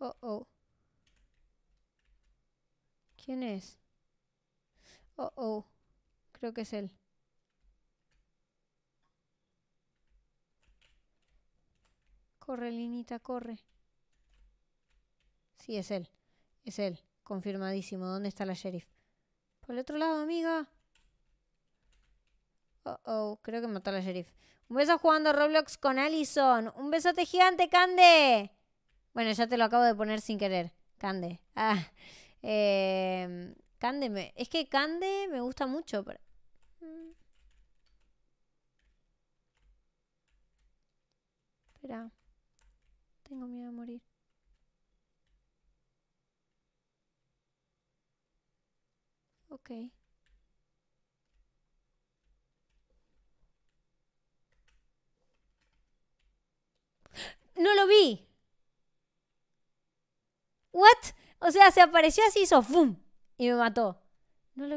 Oh, oh. ¿Quién es? Oh, oh. Creo que es él. Corre, Linita, corre. Sí, es él. Es él. Confirmadísimo. ¿Dónde está la sheriff? Por el otro lado, amiga. Oh, oh. Creo que mató a la sheriff. Un beso jugando Roblox con Allison. Un besote gigante, Cande. Bueno, ya te lo acabo de poner sin querer. Cande. Ah, em, Cande, me, es que Cande me gusta mucho. Pero... Mm. Espera. Tengo miedo de morir. Ok. ¿What? O sea, se apareció así, hizo ¡fum! Y me mató. No lo